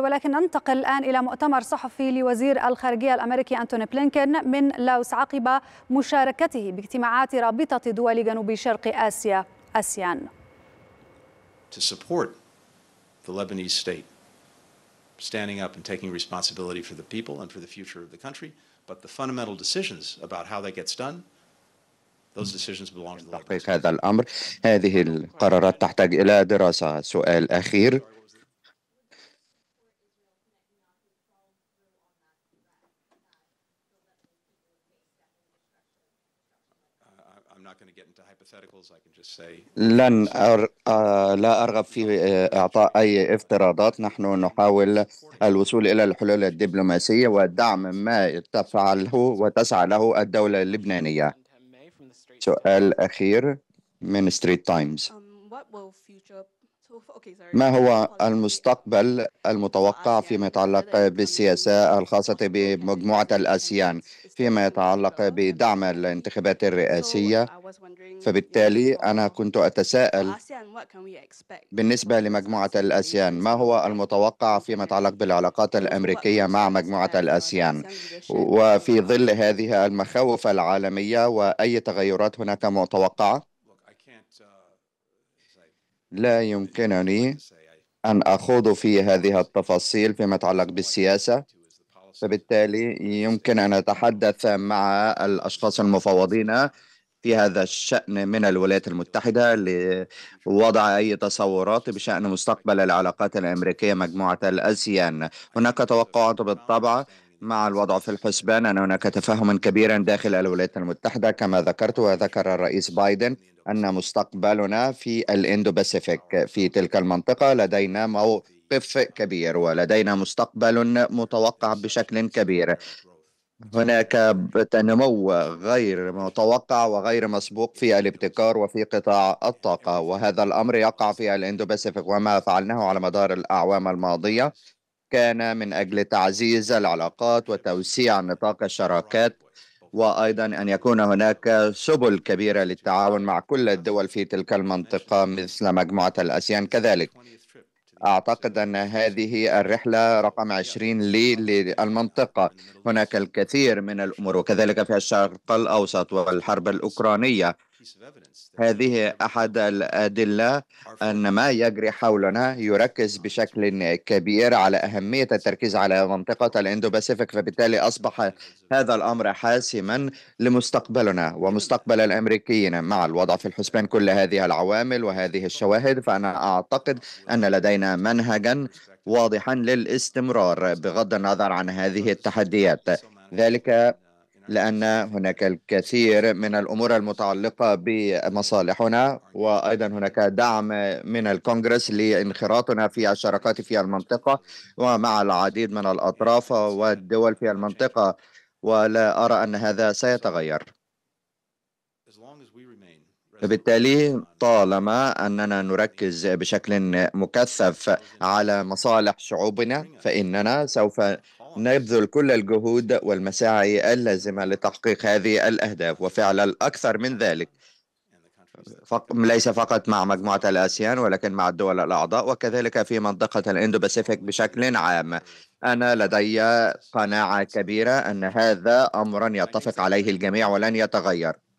ولكن ننتقل الآن إلى مؤتمر صحفي لوزير الخارجية الأمريكي أنتوني بلينكن من لاوس عقب مشاركته باجتماعات رابطة دول جنوب شرق آسيا أسيان To support the Lebanese state standing up and taking responsibility for the people and for the future of the country, but the fundamental decisions about how that gets done تحقيق هذا الأمر هذه القرارات تحتاج إلى دراسة سؤال أخير لن أر... آه، لا أرغب في آه، إعطاء أي افتراضات نحن نحاول الوصول إلى الحلول الدبلوماسية ودعم ما تفعله وتسعى له الدولة اللبنانية سؤال أخير من ستريت تايمز um, ما هو المستقبل المتوقع فيما يتعلق بالسياسة الخاصة بمجموعة الآسيان فيما يتعلق بدعم الانتخابات الرئاسية فبالتالي أنا كنت أتساءل بالنسبة لمجموعة الأسيان ما هو المتوقع فيما يتعلق بالعلاقات الأمريكية مع مجموعة الأسيان وفي ظل هذه المخاوف العالمية وأي تغيرات هناك متوقعة لا يمكنني أن أخوض في هذه التفاصيل فيما يتعلق بالسياسة فبالتالي يمكن أن أتحدث مع الأشخاص المفوضين في هذا الشأن من الولايات المتحدة لوضع أي تصورات بشأن مستقبل العلاقات الأمريكية مجموعة الأسيان هناك توقعات بالطبع مع الوضع في الحسبان أن هناك تفاهما كبيرا داخل الولايات المتحدة كما ذكرت وذكر الرئيس بايدن أن مستقبلنا في الإندو باسيفيك في تلك المنطقة لدينا موقف كبير ولدينا مستقبل متوقع بشكل كبير هناك تنمو غير متوقع وغير مسبوق في الابتكار وفي قطاع الطاقة وهذا الأمر يقع في الإندو باسيفيك وما فعلناه على مدار الأعوام الماضية كان من أجل تعزيز العلاقات وتوسيع نطاق الشراكات وأيضا أن يكون هناك سبل كبيرة للتعاون مع كل الدول في تلك المنطقة مثل مجموعة الأسيان كذلك أعتقد أن هذه الرحلة رقم 20 لي للمنطقة هناك الكثير من الأمور وكذلك في الشرق الأوسط والحرب الأوكرانية هذه أحد الأدلة أن ما يجري حولنا يركز uh, بشكل كبير على أهمية التركيز على منطقة الإندو باسيفيك فبالتالي أصبح هذا الأمر حاسما لمستقبلنا ومستقبل الأمريكيين مع الوضع في الحسبان كل هذه العوامل وهذه الشواهد فأنا أعتقد أن لدينا منهجا واضحا للاستمرار بغض النظر عن هذه التحديات ذلك لأن هناك الكثير من الأمور المتعلقة بمصالحنا وأيضا هناك دعم من الكونغرس لانخراطنا في الشراكات في المنطقة ومع العديد من الأطراف والدول في المنطقة ولا أرى أن هذا سيتغير بالتالي طالما أننا نركز بشكل مكثف على مصالح شعوبنا فإننا سوف نبذل كل الجهود والمساعي اللازمة لتحقيق هذه الأهداف وفعل الأكثر من ذلك فق... ليس فقط مع مجموعة الآسيان ولكن مع الدول الأعضاء وكذلك في منطقة الإندو باسيفيك بشكل عام أنا لدي قناعة كبيرة أن هذا أمر يتفق عليه الجميع ولن يتغير